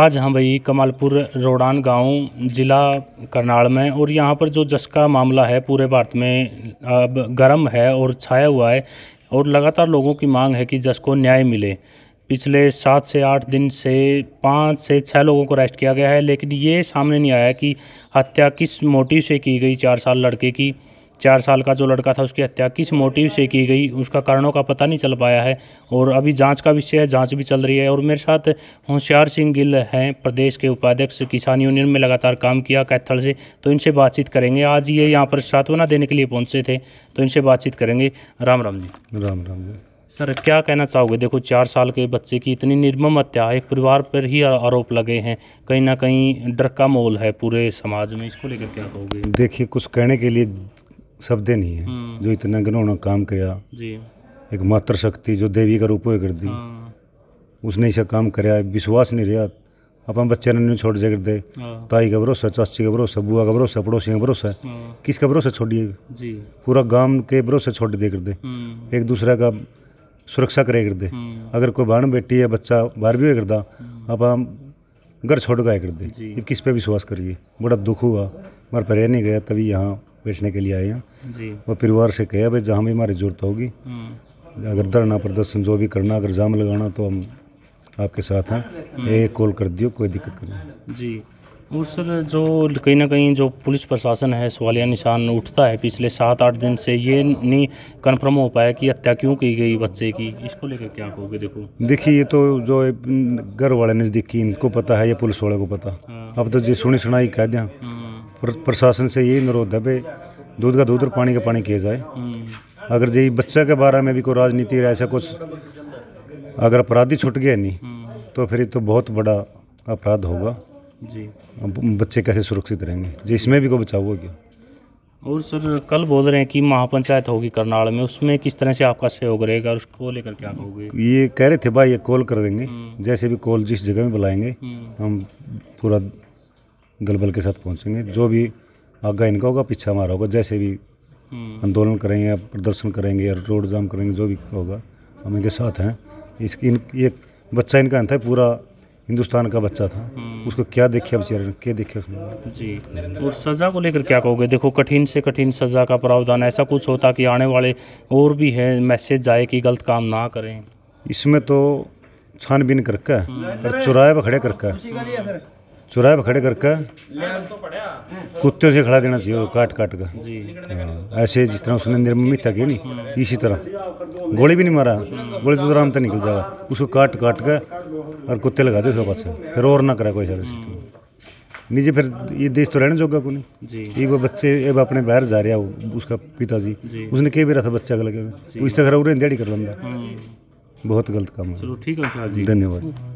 आज हम भाई कमालपुर रोडान गांव ज़िला करनाल में और यहाँ पर जो जस का मामला है पूरे भारत में अब गर्म है और छाया हुआ है और लगातार लोगों की मांग है कि जस को न्याय मिले पिछले सात से आठ दिन से पाँच से छः लोगों को अरेस्ट किया गया है लेकिन ये सामने नहीं आया कि हत्या किस मोटिव से की गई चार साल लड़के की चार साल का जो लड़का था उसकी हत्या किस मोटिव से की गई उसका कारणों का पता नहीं चल पाया है और अभी जांच का विषय है जांच भी चल रही है और मेरे साथ होशियार सिंह गिल हैं प्रदेश के उपाध्यक्ष किसान यूनियन में लगातार काम किया कैथल से तो इनसे बातचीत करेंगे आज ये यहाँ पर सांत्वना देने के लिए पहुँचे थे तो इनसे बातचीत करेंगे राम राम जी राम राम जी सर क्या कहना चाहोगे देखो चार साल के बच्चे की इतनी निर्मम हत्या एक परिवार पर ही आरोप लगे हैं कहीं ना कहीं डर का माहौल है पूरे समाज में इसको लेकर क्या कहोगे देखिए कुछ कहने के लिए शब्द नहीं है हम्म। जो इतना घनौना काम किया एक मात्र शक्ति जो देवी का रूप हुए कर दी हाँ। उसने ऐसा काम कराया विश्वास नहीं रहा अपन बच्चे ने नहीं छोड़ जाकर दे हाँ। ताई का भरोसा चाची का भरोसा बुआ का भरोसा पड़ोसी का भरोसा हाँ। किसका भरोसा छोड़िए पूरा गांव के भरोसा छोड़ दे कर दे हम्म। एक दूसरा का सुरक्षा करे कर दे हम्म। अगर कोई बहन बेटी या बच्चा बाहर भी करता आप घर छोड़ गए कर दे किस पे विश्वास करिए बड़ा दुख हुआ मर पर रह नहीं गया तभी यहाँ बेचने के लिए आए हैं और परिवार से कहे भाई जहाँ भी हमारी जरूरत होगी हम्म। अगर धरना प्रदर्शन जो भी करना अगर जाम लगाना तो हम आपके साथ हैं हम्म। एक कॉल कर दियो कोई दिक्कत नहीं जी और सर जो कहीं ना कहीं जो पुलिस प्रशासन है सवालिया निशान उठता है पिछले सात आठ दिन से ये नहीं कन्फर्म हो पाया कि हत्या क्यों की गई बच्चे की इसको लेकर क्या कहोगे देखो देखिए ये तो जो घर वाले ने देखी इनको पता है या पुलिस वाले को पता हाँ। अब तो जी सुनी सुनाई कह दें प्रशासन से यही अनुरोध है भाई दूध का दूध और पानी का पानी किया जाए हम्म। अगर जी बच्चा के बारे में भी कोई राजनीति ऐसा कुछ अगर अपराधी छुट गया नहीं हम्म। तो फिर तो बहुत बड़ा अपराध होगा जी बच्चे कैसे सुरक्षित रहेंगे जी इसमें भी कोई बचाव हो गया और सर कल बोल रहे हैं कि महापंचायत होगी करनाल में उसमें किस तरह से आपका सहयोग रहेगा और उसको लेकर क्या होगी ये कह रहे थे भाई ये कॉल कर देंगे हम्म। जैसे भी कॉल जिस जगह में बुलाएंगे हम पूरा गलबल के साथ पहुँचेंगे जो भी आगे इनका होगा पीछा हमारा होगा जैसे भी हम्म। आंदोलन करेंगे या प्रदर्शन करेंगे या रोड जाम करेंगे जो भी होगा हम इनके साथ हैं इसकी इन एक बच्चा इनका था पूरा हिंदुस्तान का बच्चा था हम्म। उसको क्या देखे बेचारे ने क्या देखे उसने जी और सज़ा को लेकर क्या कहोगे देखो कठिन से कठिन सज़ा का प्रावधान ऐसा कुछ होता कि आने वाले और भी हैं मैसेज जाए कि गलत काम ना करें इसमें तो छानबीन करके हम्म। और चुराए पर खड़े करके चुराहे पर खड़े करके कुत्ते से खड़ा देना चाहिए काट काट का हाँ, ऐसे जिस तरह उसने निर्ममित था नहीं इसी तरह गोली भी नहीं मारा गोली तो आराम से निकल जाएगा उसको काट काट कर और कुत्ते लगा दे उसके पास फिर और ना करा कोई सर्विस नीचे फिर ये देश तो रहने जोगा को नहीं ये वो बच्चे अब अपने बाहर जा रहा हो उसका पिताजी उसने कह भी रहा था बच्चा का लगे तो इससे खराब रहे दिहाड़ी कर लगा हाँ। बहुत गलत काम है चलो ठीक है धन्यवाद